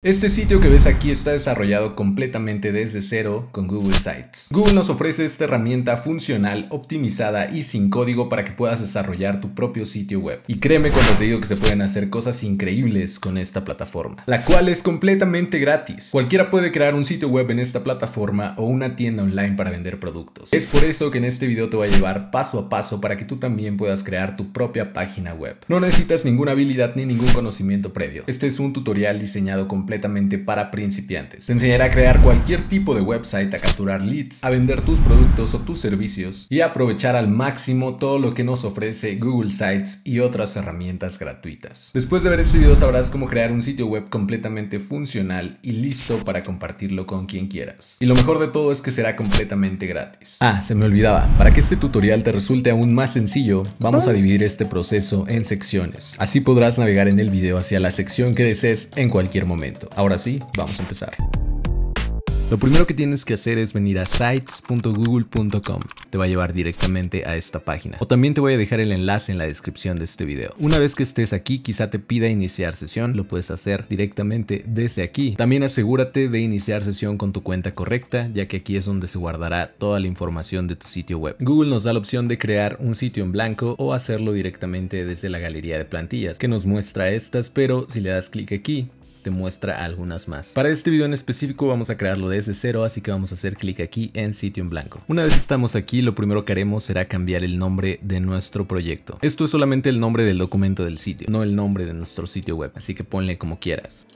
Este sitio que ves aquí está desarrollado completamente desde cero con Google Sites. Google nos ofrece esta herramienta funcional, optimizada y sin código para que puedas desarrollar tu propio sitio web. Y créeme cuando te digo que se pueden hacer cosas increíbles con esta plataforma, la cual es completamente gratis. Cualquiera puede crear un sitio web en esta plataforma o una tienda online para vender productos. Es por eso que en este video te voy a llevar paso a paso para que tú también puedas crear tu propia página web. No necesitas ninguna habilidad ni ningún conocimiento previo. Este es un tutorial diseñado con completamente para principiantes. Te enseñará a crear cualquier tipo de website, a capturar leads, a vender tus productos o tus servicios y a aprovechar al máximo todo lo que nos ofrece Google Sites y otras herramientas gratuitas. Después de ver este video sabrás cómo crear un sitio web completamente funcional y listo para compartirlo con quien quieras. Y lo mejor de todo es que será completamente gratis. Ah, se me olvidaba, para que este tutorial te resulte aún más sencillo, vamos a dividir este proceso en secciones. Así podrás navegar en el video hacia la sección que desees en cualquier momento. Ahora sí, vamos a empezar. Lo primero que tienes que hacer es venir a sites.google.com. Te va a llevar directamente a esta página. O también te voy a dejar el enlace en la descripción de este video. Una vez que estés aquí, quizá te pida iniciar sesión. Lo puedes hacer directamente desde aquí. También asegúrate de iniciar sesión con tu cuenta correcta, ya que aquí es donde se guardará toda la información de tu sitio web. Google nos da la opción de crear un sitio en blanco o hacerlo directamente desde la galería de plantillas que nos muestra estas, pero si le das clic aquí, te muestra algunas más. Para este video en específico vamos a crearlo desde cero, así que vamos a hacer clic aquí en sitio en blanco. Una vez estamos aquí, lo primero que haremos será cambiar el nombre de nuestro proyecto. Esto es solamente el nombre del documento del sitio, no el nombre de nuestro sitio web, así que ponle como quieras.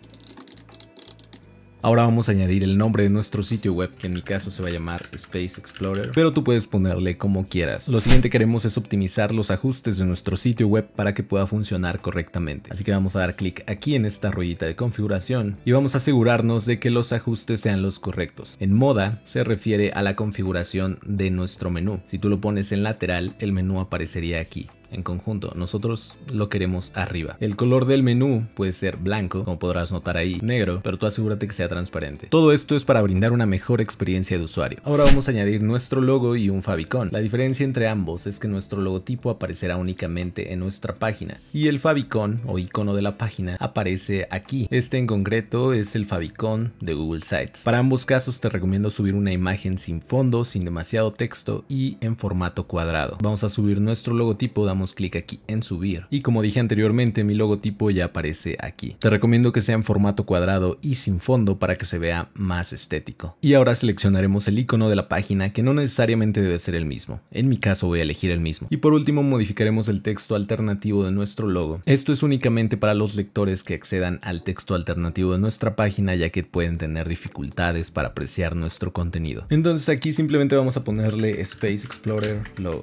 Ahora vamos a añadir el nombre de nuestro sitio web, que en mi caso se va a llamar Space Explorer, pero tú puedes ponerle como quieras. Lo siguiente que queremos es optimizar los ajustes de nuestro sitio web para que pueda funcionar correctamente. Así que vamos a dar clic aquí en esta ruedita de configuración y vamos a asegurarnos de que los ajustes sean los correctos. En moda se refiere a la configuración de nuestro menú. Si tú lo pones en lateral, el menú aparecería aquí en conjunto. Nosotros lo queremos arriba. El color del menú puede ser blanco, como podrás notar ahí, negro, pero tú asegúrate que sea transparente. Todo esto es para brindar una mejor experiencia de usuario. Ahora vamos a añadir nuestro logo y un favicon. La diferencia entre ambos es que nuestro logotipo aparecerá únicamente en nuestra página y el favicon o icono de la página aparece aquí. Este en concreto es el favicon de Google Sites. Para ambos casos te recomiendo subir una imagen sin fondo, sin demasiado texto y en formato cuadrado. Vamos a subir nuestro logotipo, damos clic aquí en subir. Y como dije anteriormente, mi logotipo ya aparece aquí. Te recomiendo que sea en formato cuadrado y sin fondo para que se vea más estético. Y ahora seleccionaremos el icono de la página que no necesariamente debe ser el mismo. En mi caso voy a elegir el mismo. Y por último modificaremos el texto alternativo de nuestro logo. Esto es únicamente para los lectores que accedan al texto alternativo de nuestra página ya que pueden tener dificultades para apreciar nuestro contenido. Entonces aquí simplemente vamos a ponerle Space Explorer Logo.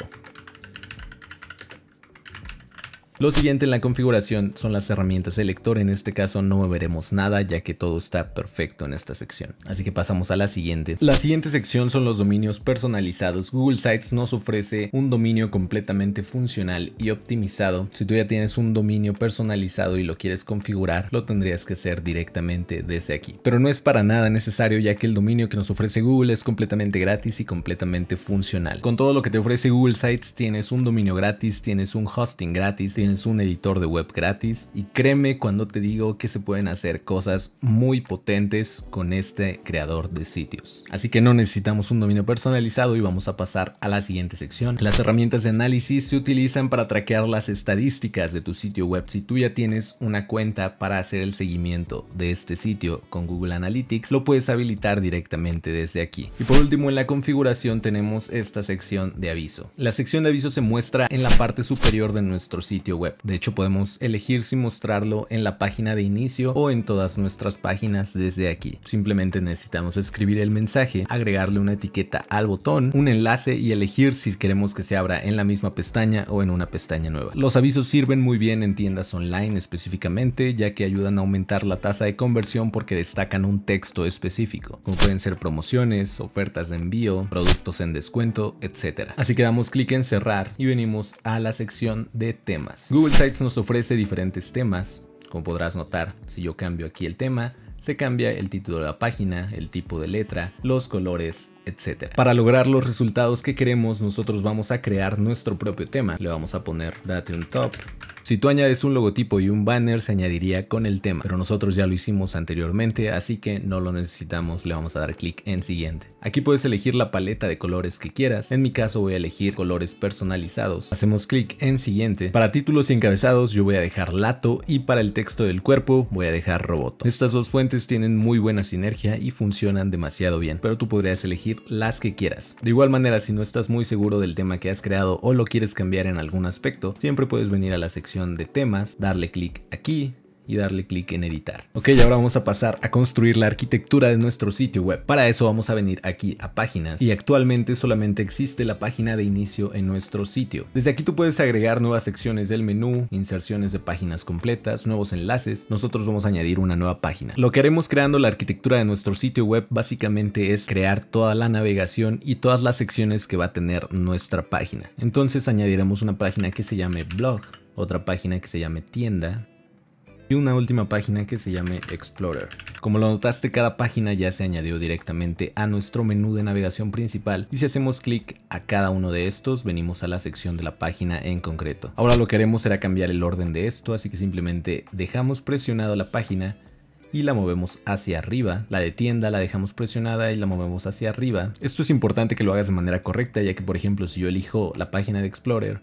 Lo siguiente en la configuración son las herramientas de lector, en este caso no veremos nada ya que todo está perfecto en esta sección. Así que pasamos a la siguiente. La siguiente sección son los dominios personalizados. Google Sites nos ofrece un dominio completamente funcional y optimizado. Si tú ya tienes un dominio personalizado y lo quieres configurar, lo tendrías que hacer directamente desde aquí. Pero no es para nada necesario ya que el dominio que nos ofrece Google es completamente gratis y completamente funcional. Con todo lo que te ofrece Google Sites tienes un dominio gratis, tienes un hosting gratis, tienes es un editor de web gratis y créeme cuando te digo que se pueden hacer cosas muy potentes con este creador de sitios. Así que no necesitamos un dominio personalizado y vamos a pasar a la siguiente sección. Las herramientas de análisis se utilizan para traquear las estadísticas de tu sitio web. Si tú ya tienes una cuenta para hacer el seguimiento de este sitio con Google Analytics, lo puedes habilitar directamente desde aquí. Y por último en la configuración tenemos esta sección de aviso. La sección de aviso se muestra en la parte superior de nuestro sitio web. De hecho podemos elegir si mostrarlo en la página de inicio o en todas nuestras páginas desde aquí. Simplemente necesitamos escribir el mensaje, agregarle una etiqueta al botón, un enlace y elegir si queremos que se abra en la misma pestaña o en una pestaña nueva. Los avisos sirven muy bien en tiendas online específicamente ya que ayudan a aumentar la tasa de conversión porque destacan un texto específico, como pueden ser promociones, ofertas de envío, productos en descuento, etc. Así que damos clic en cerrar y venimos a la sección de temas. Google Sites nos ofrece diferentes temas. Como podrás notar, si yo cambio aquí el tema, se cambia el título de la página, el tipo de letra, los colores, etc. Para lograr los resultados que queremos, nosotros vamos a crear nuestro propio tema. Le vamos a poner date un top si tú añades un logotipo y un banner se añadiría con el tema, pero nosotros ya lo hicimos anteriormente, así que no lo necesitamos, le vamos a dar clic en siguiente. Aquí puedes elegir la paleta de colores que quieras, en mi caso voy a elegir colores personalizados. Hacemos clic en siguiente. Para títulos y encabezados yo voy a dejar lato y para el texto del cuerpo voy a dejar roboto. Estas dos fuentes tienen muy buena sinergia y funcionan demasiado bien, pero tú podrías elegir las que quieras. De igual manera, si no estás muy seguro del tema que has creado o lo quieres cambiar en algún aspecto, siempre puedes venir a la sección de temas, darle clic aquí, y darle clic en editar. Ok, ahora vamos a pasar a construir la arquitectura de nuestro sitio web. Para eso vamos a venir aquí a páginas y actualmente solamente existe la página de inicio en nuestro sitio. Desde aquí tú puedes agregar nuevas secciones del menú, inserciones de páginas completas, nuevos enlaces. Nosotros vamos a añadir una nueva página. Lo que haremos creando la arquitectura de nuestro sitio web básicamente es crear toda la navegación y todas las secciones que va a tener nuestra página. Entonces añadiremos una página que se llame blog otra página que se llame tienda y una última página que se llame Explorer. Como lo notaste, cada página ya se añadió directamente a nuestro menú de navegación principal y si hacemos clic a cada uno de estos, venimos a la sección de la página en concreto. Ahora lo que haremos será cambiar el orden de esto, así que simplemente dejamos presionado la página y la movemos hacia arriba. La de tienda la dejamos presionada y la movemos hacia arriba. Esto es importante que lo hagas de manera correcta, ya que por ejemplo si yo elijo la página de Explorer,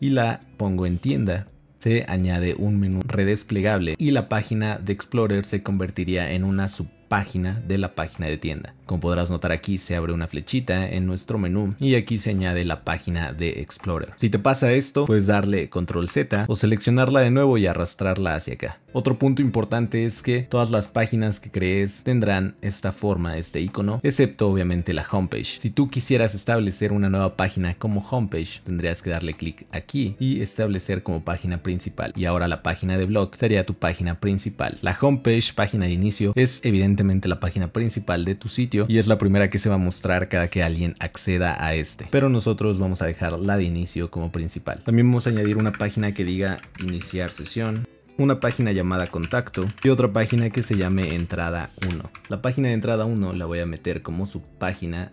y la pongo en tienda. Se añade un menú redesplegable y la página de Explorer se convertiría en una subpágina de la página de tienda. Como podrás notar aquí se abre una flechita en nuestro menú y aquí se añade la página de Explorer. Si te pasa esto, puedes darle control Z o seleccionarla de nuevo y arrastrarla hacia acá. Otro punto importante es que todas las páginas que crees tendrán esta forma, este icono, excepto obviamente la homepage. Si tú quisieras establecer una nueva página como homepage, tendrías que darle clic aquí y establecer como página principal. Y ahora la página de blog sería tu página principal. La homepage, página de inicio, es evidentemente la página principal de tu sitio y es la primera que se va a mostrar cada que alguien acceda a este. Pero nosotros vamos a dejar la de inicio como principal. También vamos a añadir una página que diga iniciar sesión una página llamada contacto y otra página que se llame entrada 1. La página de entrada 1 la voy a meter como subpágina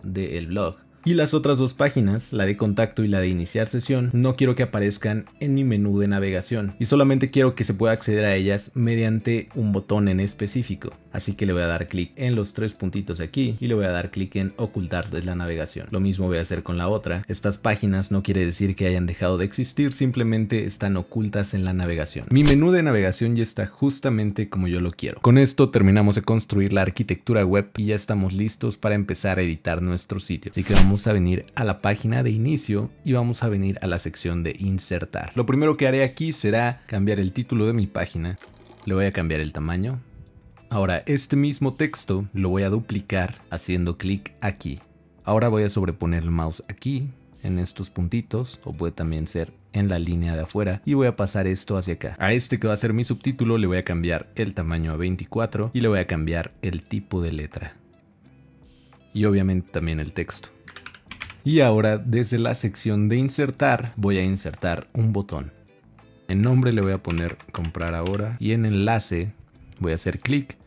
página del blog y las otras dos páginas, la de contacto y la de iniciar sesión, no quiero que aparezcan en mi menú de navegación y solamente quiero que se pueda acceder a ellas mediante un botón en específico. Así que le voy a dar clic en los tres puntitos aquí y le voy a dar clic en ocultar de la navegación. Lo mismo voy a hacer con la otra. Estas páginas no quiere decir que hayan dejado de existir, simplemente están ocultas en la navegación. Mi menú de navegación ya está justamente como yo lo quiero. Con esto terminamos de construir la arquitectura web y ya estamos listos para empezar a editar nuestro sitio. Así que vamos a venir a la página de inicio y vamos a venir a la sección de insertar. Lo primero que haré aquí será cambiar el título de mi página. Le voy a cambiar el tamaño. Ahora este mismo texto lo voy a duplicar haciendo clic aquí. Ahora voy a sobreponer el mouse aquí, en estos puntitos, o puede también ser en la línea de afuera y voy a pasar esto hacia acá. A este que va a ser mi subtítulo le voy a cambiar el tamaño a 24 y le voy a cambiar el tipo de letra. Y obviamente también el texto. Y ahora desde la sección de insertar voy a insertar un botón. En nombre le voy a poner comprar ahora y en enlace voy a hacer clic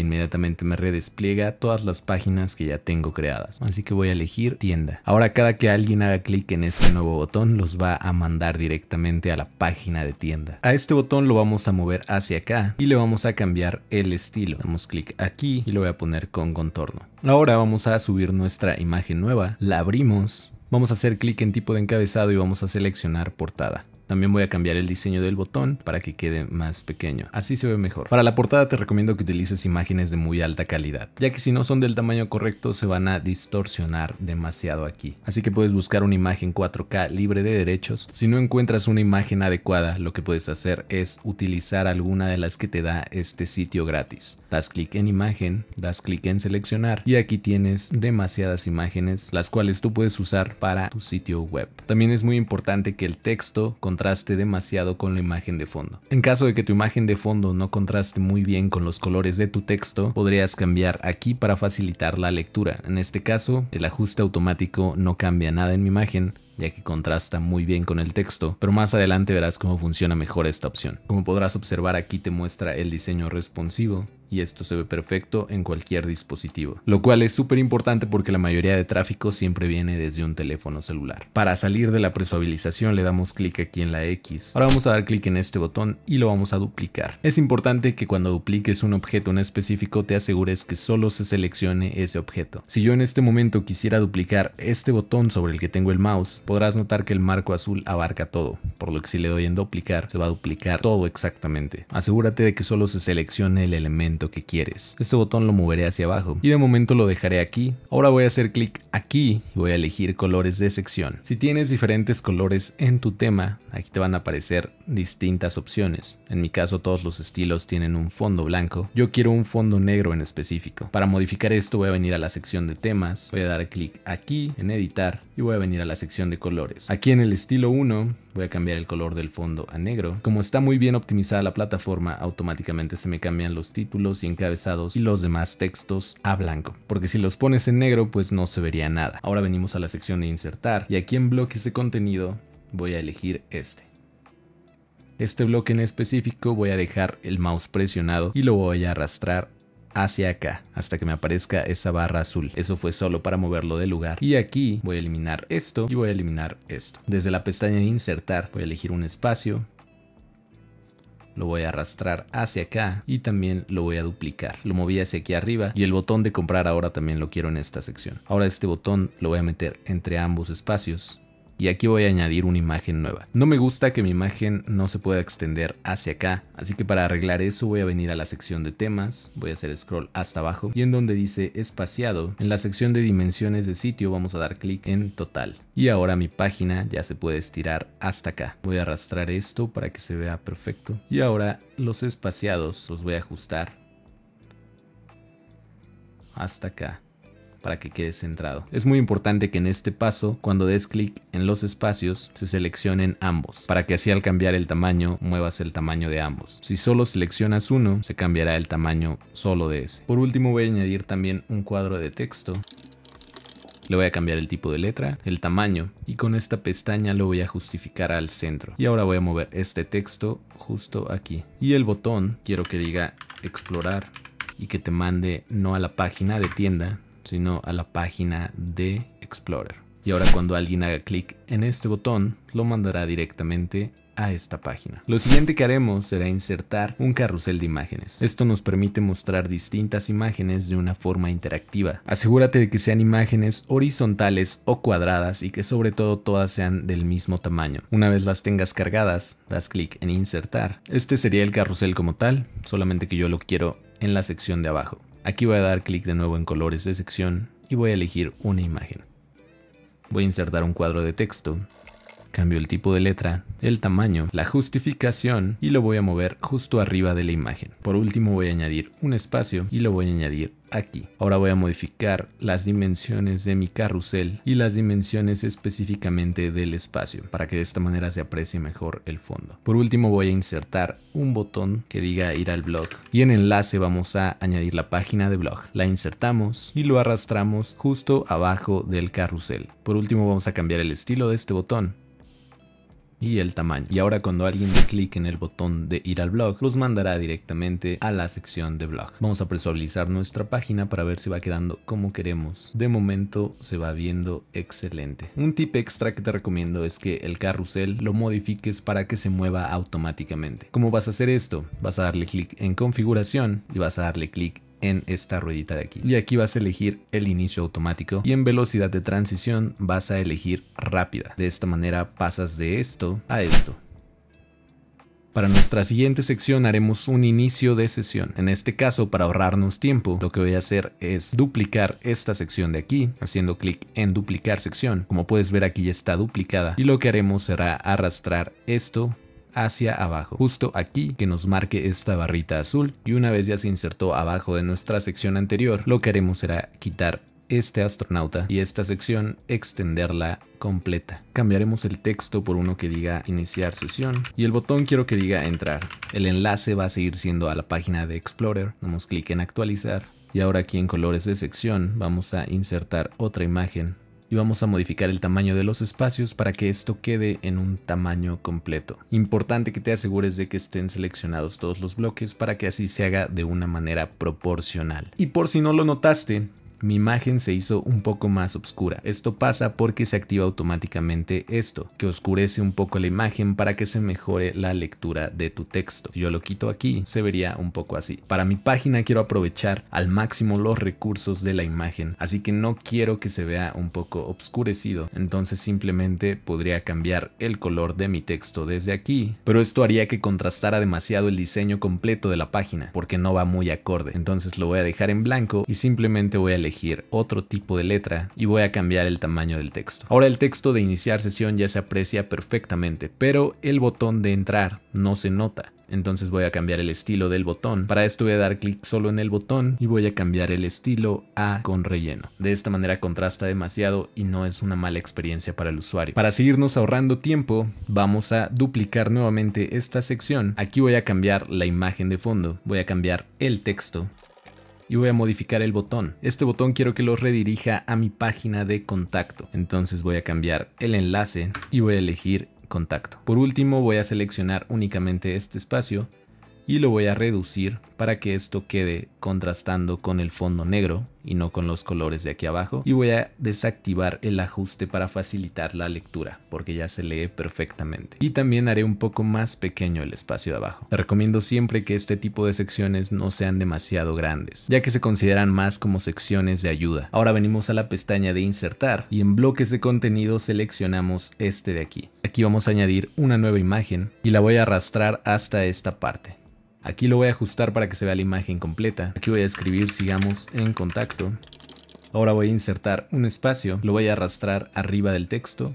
inmediatamente me redespliega todas las páginas que ya tengo creadas. Así que voy a elegir tienda. Ahora cada que alguien haga clic en este nuevo botón los va a mandar directamente a la página de tienda. A este botón lo vamos a mover hacia acá y le vamos a cambiar el estilo. Damos clic aquí y lo voy a poner con contorno. Ahora vamos a subir nuestra imagen nueva, la abrimos, vamos a hacer clic en tipo de encabezado y vamos a seleccionar portada. También voy a cambiar el diseño del botón para que quede más pequeño. Así se ve mejor. Para la portada te recomiendo que utilices imágenes de muy alta calidad, ya que si no son del tamaño correcto se van a distorsionar demasiado aquí. Así que puedes buscar una imagen 4K libre de derechos. Si no encuentras una imagen adecuada, lo que puedes hacer es utilizar alguna de las que te da este sitio gratis. Das clic en imagen, das clic en seleccionar y aquí tienes demasiadas imágenes las cuales tú puedes usar para tu sitio web. También es muy importante que el texto con contraste demasiado con la imagen de fondo. En caso de que tu imagen de fondo no contraste muy bien con los colores de tu texto, podrías cambiar aquí para facilitar la lectura. En este caso, el ajuste automático no cambia nada en mi imagen, ya que contrasta muy bien con el texto, pero más adelante verás cómo funciona mejor esta opción. Como podrás observar aquí te muestra el diseño responsivo, y esto se ve perfecto en cualquier dispositivo, lo cual es súper importante porque la mayoría de tráfico siempre viene desde un teléfono celular. Para salir de la presuabilización le damos clic aquí en la X. Ahora vamos a dar clic en este botón y lo vamos a duplicar. Es importante que cuando dupliques un objeto en específico te asegures que solo se seleccione ese objeto. Si yo en este momento quisiera duplicar este botón sobre el que tengo el mouse, podrás notar que el marco azul abarca todo, por lo que si le doy en duplicar se va a duplicar todo exactamente. Asegúrate de que solo se seleccione el elemento que quieres. Este botón lo moveré hacia abajo y de momento lo dejaré aquí. Ahora voy a hacer clic aquí y voy a elegir colores de sección. Si tienes diferentes colores en tu tema, aquí te van a aparecer distintas opciones. En mi caso todos los estilos tienen un fondo blanco. Yo quiero un fondo negro en específico. Para modificar esto voy a venir a la sección de temas, voy a dar clic aquí en editar y voy a venir a la sección de colores. Aquí en el estilo 1 voy a cambiar el color del fondo a negro. Como está muy bien optimizada la plataforma, automáticamente se me cambian los títulos y encabezados y los demás textos a blanco, porque si los pones en negro pues no se vería nada. Ahora venimos a la sección de insertar y aquí en bloques de contenido voy a elegir este. Este bloque en específico voy a dejar el mouse presionado y lo voy a arrastrar hacia acá hasta que me aparezca esa barra azul. Eso fue solo para moverlo de lugar. Y aquí voy a eliminar esto y voy a eliminar esto. Desde la pestaña de insertar voy a elegir un espacio lo voy a arrastrar hacia acá y también lo voy a duplicar. Lo moví hacia aquí arriba y el botón de comprar ahora también lo quiero en esta sección. Ahora este botón lo voy a meter entre ambos espacios y aquí voy a añadir una imagen nueva. No me gusta que mi imagen no se pueda extender hacia acá, así que para arreglar eso voy a venir a la sección de temas, voy a hacer scroll hasta abajo y en donde dice espaciado, en la sección de dimensiones de sitio vamos a dar clic en total. Y ahora mi página ya se puede estirar hasta acá. Voy a arrastrar esto para que se vea perfecto. Y ahora los espaciados los voy a ajustar hasta acá para que quede centrado. Es muy importante que en este paso, cuando des clic en los espacios, se seleccionen ambos, para que así al cambiar el tamaño, muevas el tamaño de ambos. Si solo seleccionas uno, se cambiará el tamaño solo de ese. Por último voy a añadir también un cuadro de texto le voy a cambiar el tipo de letra, el tamaño y con esta pestaña lo voy a justificar al centro. Y ahora voy a mover este texto justo aquí. Y el botón quiero que diga explorar y que te mande no a la página de tienda, sino a la página de Explorer. Y ahora cuando alguien haga clic en este botón, lo mandará directamente a esta página. Lo siguiente que haremos será insertar un carrusel de imágenes. Esto nos permite mostrar distintas imágenes de una forma interactiva. Asegúrate de que sean imágenes horizontales o cuadradas y que sobre todo todas sean del mismo tamaño. Una vez las tengas cargadas, das clic en insertar. Este sería el carrusel como tal, solamente que yo lo quiero en la sección de abajo. Aquí voy a dar clic de nuevo en colores de sección y voy a elegir una imagen. Voy a insertar un cuadro de texto Cambio el tipo de letra, el tamaño, la justificación y lo voy a mover justo arriba de la imagen. Por último voy a añadir un espacio y lo voy a añadir aquí. Ahora voy a modificar las dimensiones de mi carrusel y las dimensiones específicamente del espacio para que de esta manera se aprecie mejor el fondo. Por último voy a insertar un botón que diga ir al blog y en enlace vamos a añadir la página de blog. La insertamos y lo arrastramos justo abajo del carrusel. Por último vamos a cambiar el estilo de este botón y el tamaño. Y ahora cuando alguien dé clic en el botón de ir al blog, los mandará directamente a la sección de blog. Vamos a personalizar nuestra página para ver si va quedando como queremos. De momento se va viendo excelente. Un tip extra que te recomiendo es que el carrusel lo modifiques para que se mueva automáticamente. ¿Cómo vas a hacer esto? Vas a darle clic en configuración y vas a darle clic en esta ruedita de aquí. Y aquí vas a elegir el inicio automático y en velocidad de transición vas a elegir rápida. De esta manera pasas de esto a esto. Para nuestra siguiente sección haremos un inicio de sesión. En este caso, para ahorrarnos tiempo, lo que voy a hacer es duplicar esta sección de aquí, haciendo clic en duplicar sección. Como puedes ver aquí ya está duplicada y lo que haremos será arrastrar esto hacia abajo, justo aquí que nos marque esta barrita azul y una vez ya se insertó abajo de nuestra sección anterior, lo que haremos será quitar este astronauta y esta sección extenderla completa. Cambiaremos el texto por uno que diga iniciar sesión y el botón quiero que diga entrar. El enlace va a seguir siendo a la página de Explorer, damos clic en actualizar y ahora aquí en colores de sección vamos a insertar otra imagen y vamos a modificar el tamaño de los espacios para que esto quede en un tamaño completo. Importante que te asegures de que estén seleccionados todos los bloques para que así se haga de una manera proporcional. Y por si no lo notaste, mi imagen se hizo un poco más oscura. Esto pasa porque se activa automáticamente esto, que oscurece un poco la imagen para que se mejore la lectura de tu texto. yo lo quito aquí, se vería un poco así. Para mi página quiero aprovechar al máximo los recursos de la imagen, así que no quiero que se vea un poco oscurecido Entonces simplemente podría cambiar el color de mi texto desde aquí, pero esto haría que contrastara demasiado el diseño completo de la página, porque no va muy acorde. Entonces lo voy a dejar en blanco y simplemente voy a leer elegir otro tipo de letra y voy a cambiar el tamaño del texto. Ahora el texto de iniciar sesión ya se aprecia perfectamente, pero el botón de entrar no se nota. Entonces voy a cambiar el estilo del botón. Para esto voy a dar clic solo en el botón y voy a cambiar el estilo a con relleno. De esta manera contrasta demasiado y no es una mala experiencia para el usuario. Para seguirnos ahorrando tiempo, vamos a duplicar nuevamente esta sección. Aquí voy a cambiar la imagen de fondo, voy a cambiar el texto y voy a modificar el botón. Este botón quiero que lo redirija a mi página de contacto. Entonces voy a cambiar el enlace y voy a elegir contacto. Por último voy a seleccionar únicamente este espacio y lo voy a reducir para que esto quede contrastando con el fondo negro y no con los colores de aquí abajo y voy a desactivar el ajuste para facilitar la lectura porque ya se lee perfectamente y también haré un poco más pequeño el espacio de abajo. Te recomiendo siempre que este tipo de secciones no sean demasiado grandes ya que se consideran más como secciones de ayuda. Ahora venimos a la pestaña de insertar y en bloques de contenido seleccionamos este de aquí. Aquí vamos a añadir una nueva imagen y la voy a arrastrar hasta esta parte. Aquí lo voy a ajustar para que se vea la imagen completa. Aquí voy a escribir sigamos en contacto. Ahora voy a insertar un espacio, lo voy a arrastrar arriba del texto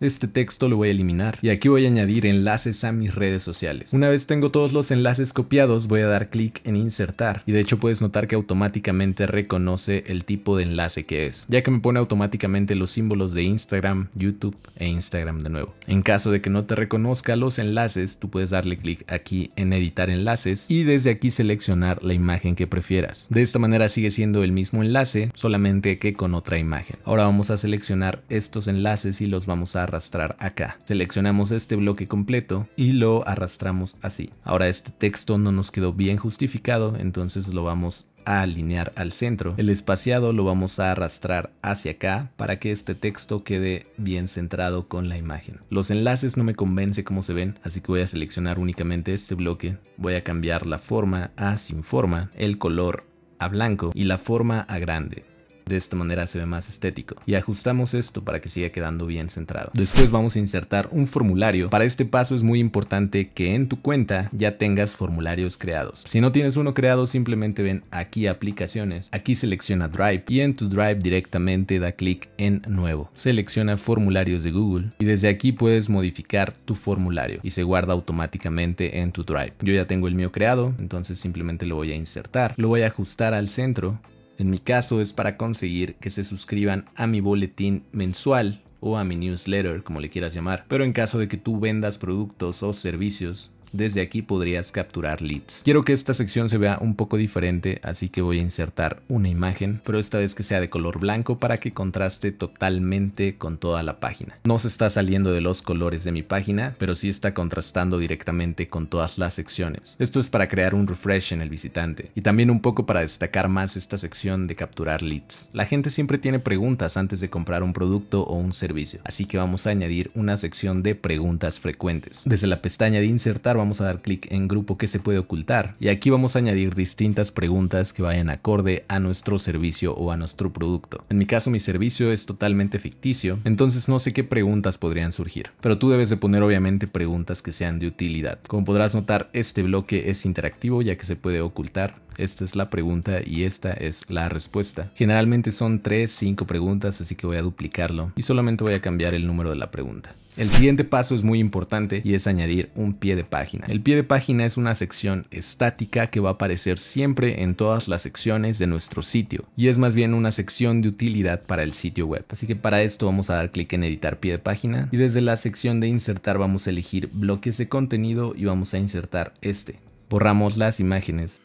este texto lo voy a eliminar y aquí voy a añadir enlaces a mis redes sociales. Una vez tengo todos los enlaces copiados voy a dar clic en insertar y de hecho puedes notar que automáticamente reconoce el tipo de enlace que es, ya que me pone automáticamente los símbolos de Instagram, YouTube e Instagram de nuevo. En caso de que no te reconozca los enlaces, tú puedes darle clic aquí en editar enlaces y desde aquí seleccionar la imagen que prefieras. De esta manera sigue siendo el mismo enlace, solamente que con otra imagen. Ahora vamos a seleccionar estos enlaces y los vamos a arrastrar acá. Seleccionamos este bloque completo y lo arrastramos así. Ahora este texto no nos quedó bien justificado, entonces lo vamos a alinear al centro. El espaciado lo vamos a arrastrar hacia acá para que este texto quede bien centrado con la imagen. Los enlaces no me convence cómo se ven, así que voy a seleccionar únicamente este bloque. Voy a cambiar la forma a sin forma, el color a blanco y la forma a grande. De esta manera se ve más estético. Y ajustamos esto para que siga quedando bien centrado. Después vamos a insertar un formulario. Para este paso es muy importante que en tu cuenta ya tengas formularios creados. Si no tienes uno creado, simplemente ven aquí aplicaciones, aquí selecciona Drive y en tu Drive directamente da clic en nuevo. Selecciona formularios de Google y desde aquí puedes modificar tu formulario y se guarda automáticamente en tu Drive. Yo ya tengo el mío creado, entonces simplemente lo voy a insertar. Lo voy a ajustar al centro en mi caso es para conseguir que se suscriban a mi boletín mensual o a mi newsletter, como le quieras llamar. Pero en caso de que tú vendas productos o servicios, desde aquí podrías capturar leads. Quiero que esta sección se vea un poco diferente, así que voy a insertar una imagen, pero esta vez que sea de color blanco para que contraste totalmente con toda la página. No se está saliendo de los colores de mi página, pero sí está contrastando directamente con todas las secciones. Esto es para crear un refresh en el visitante y también un poco para destacar más esta sección de capturar leads. La gente siempre tiene preguntas antes de comprar un producto o un servicio, así que vamos a añadir una sección de preguntas frecuentes. Desde la pestaña de insertar vamos a dar clic en grupo que se puede ocultar y aquí vamos a añadir distintas preguntas que vayan acorde a nuestro servicio o a nuestro producto. En mi caso mi servicio es totalmente ficticio, entonces no sé qué preguntas podrían surgir, pero tú debes de poner obviamente preguntas que sean de utilidad. Como podrás notar este bloque es interactivo ya que se puede ocultar esta es la pregunta y esta es la respuesta. Generalmente son 3, 5 preguntas, así que voy a duplicarlo y solamente voy a cambiar el número de la pregunta. El siguiente paso es muy importante y es añadir un pie de página. El pie de página es una sección estática que va a aparecer siempre en todas las secciones de nuestro sitio y es más bien una sección de utilidad para el sitio web. Así que para esto vamos a dar clic en editar pie de página y desde la sección de insertar vamos a elegir bloques de contenido y vamos a insertar este. Borramos las imágenes.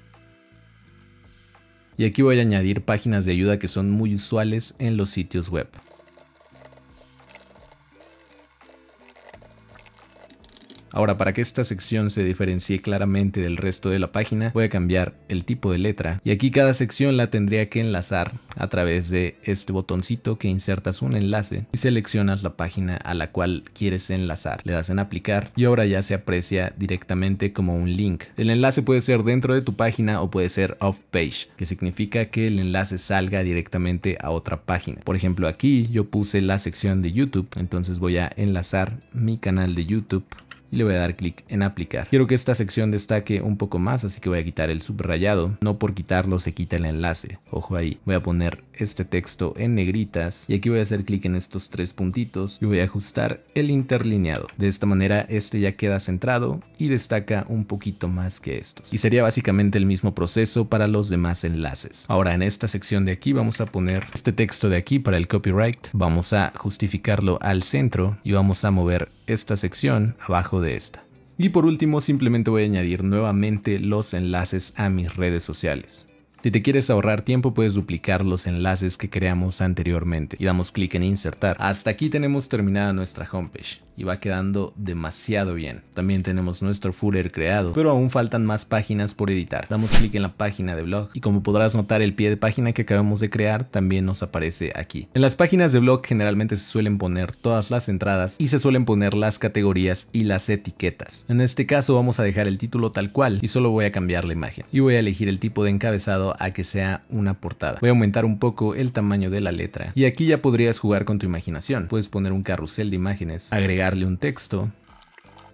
Y aquí voy a añadir páginas de ayuda que son muy usuales en los sitios web. Ahora, para que esta sección se diferencie claramente del resto de la página, voy a cambiar el tipo de letra y aquí cada sección la tendría que enlazar a través de este botoncito que insertas un enlace y seleccionas la página a la cual quieres enlazar. Le das en aplicar y ahora ya se aprecia directamente como un link. El enlace puede ser dentro de tu página o puede ser off page, que significa que el enlace salga directamente a otra página. Por ejemplo, aquí yo puse la sección de YouTube, entonces voy a enlazar mi canal de YouTube y le voy a dar clic en aplicar. Quiero que esta sección destaque un poco más, así que voy a quitar el subrayado. No por quitarlo se quita el enlace. Ojo ahí. Voy a poner este texto en negritas y aquí voy a hacer clic en estos tres puntitos y voy a ajustar el interlineado. De esta manera este ya queda centrado y destaca un poquito más que estos. Y sería básicamente el mismo proceso para los demás enlaces. Ahora en esta sección de aquí vamos a poner este texto de aquí para el copyright. Vamos a justificarlo al centro y vamos a mover esta sección abajo de esta. Y por último simplemente voy a añadir nuevamente los enlaces a mis redes sociales. Si te quieres ahorrar tiempo puedes duplicar los enlaces que creamos anteriormente y damos clic en insertar. Hasta aquí tenemos terminada nuestra homepage y va quedando demasiado bien. También tenemos nuestro footer creado, pero aún faltan más páginas por editar. Damos clic en la página de blog y como podrás notar el pie de página que acabamos de crear también nos aparece aquí. En las páginas de blog generalmente se suelen poner todas las entradas y se suelen poner las categorías y las etiquetas. En este caso vamos a dejar el título tal cual y solo voy a cambiar la imagen y voy a elegir el tipo de encabezado a que sea una portada. Voy a aumentar un poco el tamaño de la letra. Y aquí ya podrías jugar con tu imaginación. Puedes poner un carrusel de imágenes, agregarle un texto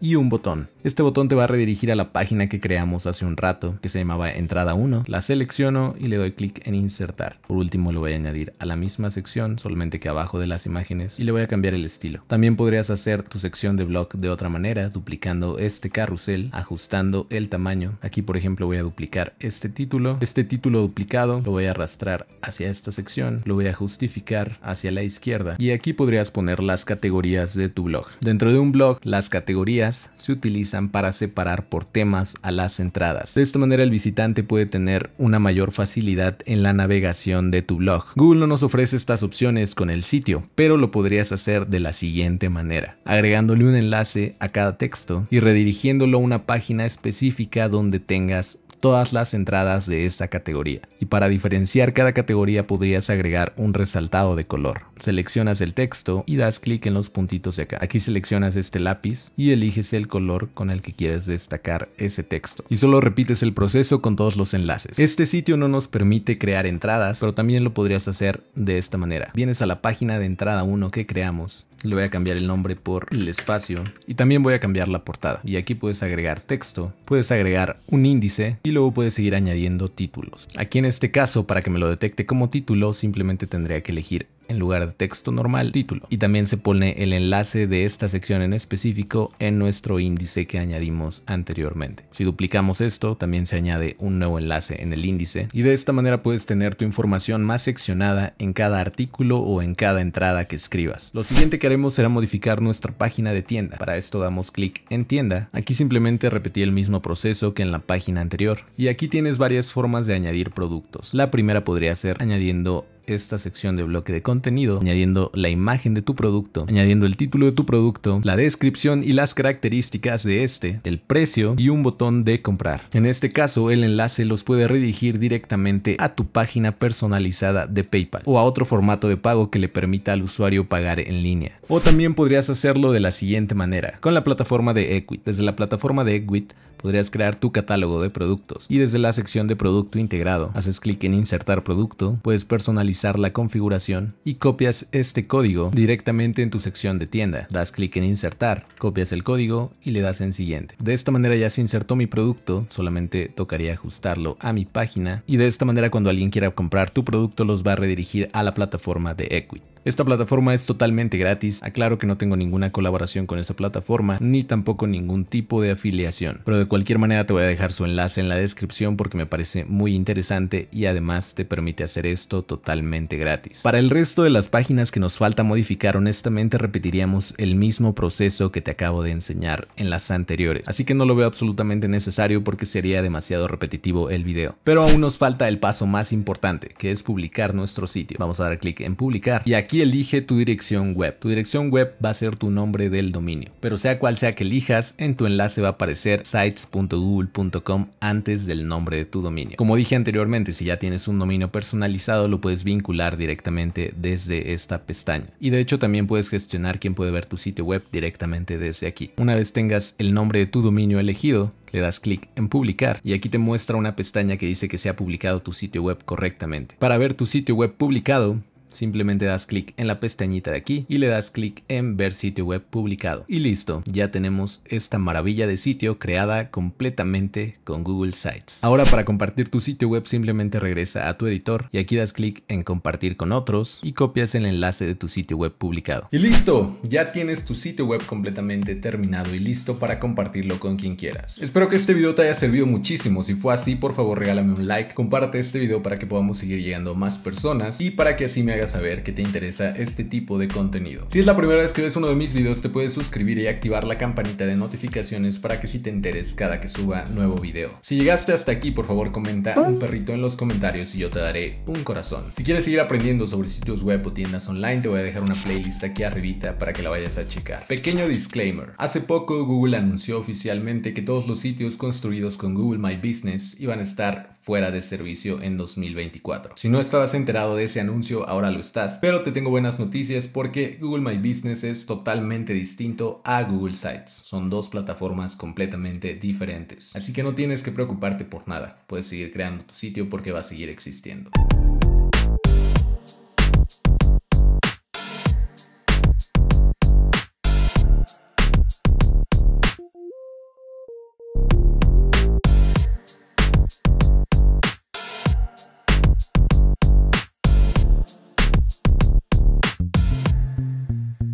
y un botón. Este botón te va a redirigir a la página que creamos hace un rato, que se llamaba entrada 1. La selecciono y le doy clic en insertar. Por último lo voy a añadir a la misma sección, solamente que abajo de las imágenes, y le voy a cambiar el estilo. También podrías hacer tu sección de blog de otra manera, duplicando este carrusel, ajustando el tamaño. Aquí por ejemplo voy a duplicar este título. Este título duplicado lo voy a arrastrar hacia esta sección, lo voy a justificar hacia la izquierda. Y aquí podrías poner las categorías de tu blog. Dentro de un blog, las categorías se utilizan para separar por temas a las entradas. De esta manera el visitante puede tener una mayor facilidad en la navegación de tu blog. Google no nos ofrece estas opciones con el sitio, pero lo podrías hacer de la siguiente manera, agregándole un enlace a cada texto y redirigiéndolo a una página específica donde tengas todas las entradas de esta categoría. Y para diferenciar cada categoría podrías agregar un resaltado de color. Seleccionas el texto y das clic en los puntitos de acá. Aquí seleccionas este lápiz y eliges el color con el que quieres destacar ese texto. Y solo repites el proceso con todos los enlaces. Este sitio no nos permite crear entradas, pero también lo podrías hacer de esta manera. Vienes a la página de entrada 1 que creamos le voy a cambiar el nombre por el espacio y también voy a cambiar la portada. Y aquí puedes agregar texto, puedes agregar un índice y luego puedes seguir añadiendo títulos. Aquí en este caso, para que me lo detecte como título, simplemente tendría que elegir en lugar de texto normal, título. Y también se pone el enlace de esta sección en específico en nuestro índice que añadimos anteriormente. Si duplicamos esto, también se añade un nuevo enlace en el índice y de esta manera puedes tener tu información más seccionada en cada artículo o en cada entrada que escribas. Lo siguiente que haremos será modificar nuestra página de tienda. Para esto damos clic en tienda. Aquí simplemente repetí el mismo proceso que en la página anterior. Y aquí tienes varias formas de añadir productos. La primera podría ser añadiendo esta sección de bloque de contenido, añadiendo la imagen de tu producto, añadiendo el título de tu producto, la descripción y las características de este, el precio y un botón de comprar. En este caso, el enlace los puede redirigir directamente a tu página personalizada de PayPal o a otro formato de pago que le permita al usuario pagar en línea. O también podrías hacerlo de la siguiente manera, con la plataforma de Equit. Desde la plataforma de Equit podrías crear tu catálogo de productos y desde la sección de producto integrado haces clic en insertar producto, puedes personalizar la configuración y copias este código directamente en tu sección de tienda. Das clic en insertar, copias el código y le das en siguiente. De esta manera ya se insertó mi producto, solamente tocaría ajustarlo a mi página y de esta manera cuando alguien quiera comprar tu producto los va a redirigir a la plataforma de Equit esta plataforma es totalmente gratis, aclaro que no tengo ninguna colaboración con esa plataforma ni tampoco ningún tipo de afiliación, pero de cualquier manera te voy a dejar su enlace en la descripción porque me parece muy interesante y además te permite hacer esto totalmente gratis. Para el resto de las páginas que nos falta modificar, honestamente repetiríamos el mismo proceso que te acabo de enseñar en las anteriores, así que no lo veo absolutamente necesario porque sería demasiado repetitivo el video. Pero aún nos falta el paso más importante, que es publicar nuestro sitio. Vamos a dar clic en publicar y aquí elige tu dirección web. Tu dirección web va a ser tu nombre del dominio. Pero sea cual sea que elijas, en tu enlace va a aparecer sites.google.com antes del nombre de tu dominio. Como dije anteriormente, si ya tienes un dominio personalizado, lo puedes vincular directamente desde esta pestaña. Y de hecho también puedes gestionar quién puede ver tu sitio web directamente desde aquí. Una vez tengas el nombre de tu dominio elegido, le das clic en publicar y aquí te muestra una pestaña que dice que se ha publicado tu sitio web correctamente. Para ver tu sitio web publicado, Simplemente das clic en la pestañita de aquí y le das clic en ver sitio web publicado. Y listo, ya tenemos esta maravilla de sitio creada completamente con Google Sites. Ahora para compartir tu sitio web simplemente regresa a tu editor y aquí das clic en compartir con otros y copias el enlace de tu sitio web publicado. Y listo, ya tienes tu sitio web completamente terminado y listo para compartirlo con quien quieras. Espero que este video te haya servido muchísimo, si fue así por favor regálame un like, comparte este video para que podamos seguir llegando a más personas y para que así me hagas saber que te interesa este tipo de contenido. Si es la primera vez que ves uno de mis videos, te puedes suscribir y activar la campanita de notificaciones para que si te enteres cada que suba nuevo video. Si llegaste hasta aquí, por favor comenta un perrito en los comentarios y yo te daré un corazón. Si quieres seguir aprendiendo sobre sitios web o tiendas online, te voy a dejar una playlist aquí arribita para que la vayas a checar. Pequeño disclaimer. Hace poco Google anunció oficialmente que todos los sitios construidos con Google My Business iban a estar fuera de servicio en 2024. Si no estabas enterado de ese anuncio, ahora estás. Pero te tengo buenas noticias porque Google My Business es totalmente distinto a Google Sites. Son dos plataformas completamente diferentes. Así que no tienes que preocuparte por nada. Puedes seguir creando tu sitio porque va a seguir existiendo.